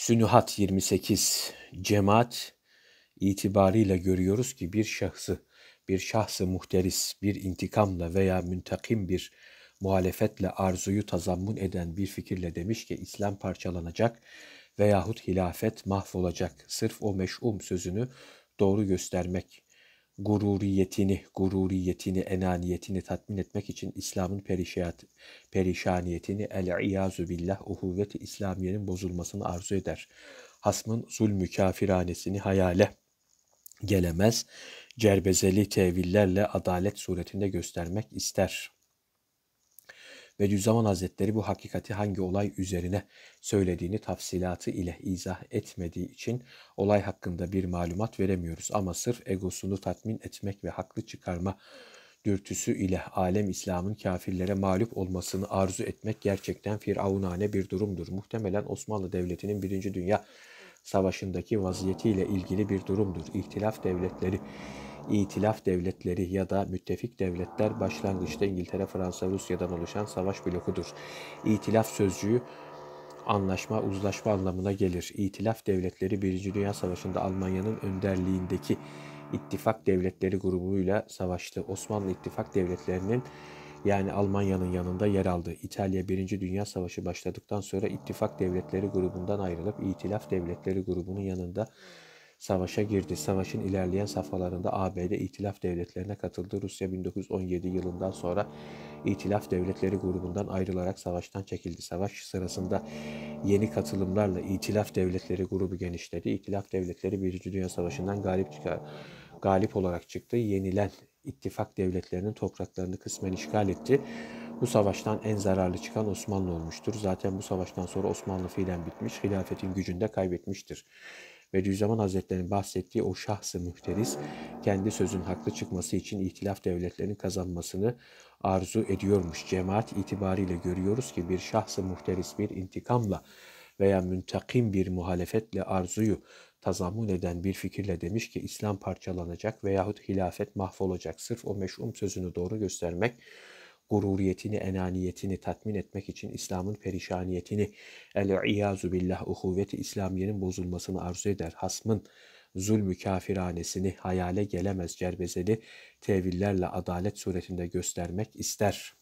Sünuhat 28 cemaat itibarıyla görüyoruz ki bir şahsı, bir şahsı muhteris, bir intikamla veya müntakim bir muhalefetle arzuyu tazammun eden bir fikirle demiş ki İslam parçalanacak veyahut hilafet mahvolacak. Sırf o meş'um sözünü doğru göstermek gururiyetini, gururiyetini, enaniyetini tatmin etmek için İslam'ın perişat, perişaniyetini el-iyazu billah uhuvveti İslamiye'nin bozulmasını arzu eder. Hasmın zulmü kafiranesini hayale gelemez, cerbezeli tevillerle adalet suretinde göstermek ister.'' Bediüzzaman Hazretleri bu hakikati hangi olay üzerine söylediğini tafsilatı ile izah etmediği için olay hakkında bir malumat veremiyoruz. Ama sırf egosunu tatmin etmek ve haklı çıkarma dürtüsü ile alem İslam'ın kafirlere mağlup olmasını arzu etmek gerçekten firavunane bir durumdur. Muhtemelen Osmanlı Devleti'nin birinci Dünya Savaşı'ndaki vaziyetiyle ilgili bir durumdur. İhtilaf devletleri İtilaf devletleri ya da müttefik devletler başlangıçta İngiltere, Fransa, Rusya'dan oluşan savaş blokudur. İtilaf sözcüğü anlaşma, uzlaşma anlamına gelir. İtilaf devletleri 1. Dünya Savaşı'nda Almanya'nın önderliğindeki ittifak Devletleri grubuyla savaştı. Osmanlı ittifak Devletleri'nin yani Almanya'nın yanında yer aldı. İtalya 1. Dünya Savaşı başladıktan sonra ittifak Devletleri grubundan ayrılıp İtilaf Devletleri grubunun yanında savaşa girdi. Savaşın ilerleyen safhalarında ABD İtilaf Devletleri'ne katıldı. Rusya 1917 yılından sonra İtilaf Devletleri grubundan ayrılarak savaştan çekildi. Savaş sırasında yeni katılımlarla İtilaf Devletleri grubu genişledi. İtilaf Devletleri 1. Dünya Savaşı'ndan galip galip olarak çıktı. Yenilen ittifak devletlerinin topraklarını kısmen işgal etti. Bu savaştan en zararlı çıkan Osmanlı olmuştur. Zaten bu savaştan sonra Osmanlı fiilen bitmiş, hilafetin gücünde kaybetmiştir. Bediüzzaman Hazretleri'nin bahsettiği o şahsı muhteris kendi sözün haklı çıkması için ihtilaf devletlerinin kazanmasını arzu ediyormuş. Cemaat itibariyle görüyoruz ki bir şahsı muhteris bir intikamla veya müntakim bir muhalefetle arzuyu tazammun eden bir fikirle demiş ki İslam parçalanacak veyahut hilafet mahvolacak. Sırf o meşhum sözünü doğru göstermek gururiyetini, enaniyetini tatmin etmek için İslam'ın perişaniyetini, el-iyazu billah uhuvveti İslamiye'nin bozulmasını arzu eder. Hasmın zulmü kafiranesini hayale gelemez cerbezeli tevillerle adalet suretinde göstermek ister.''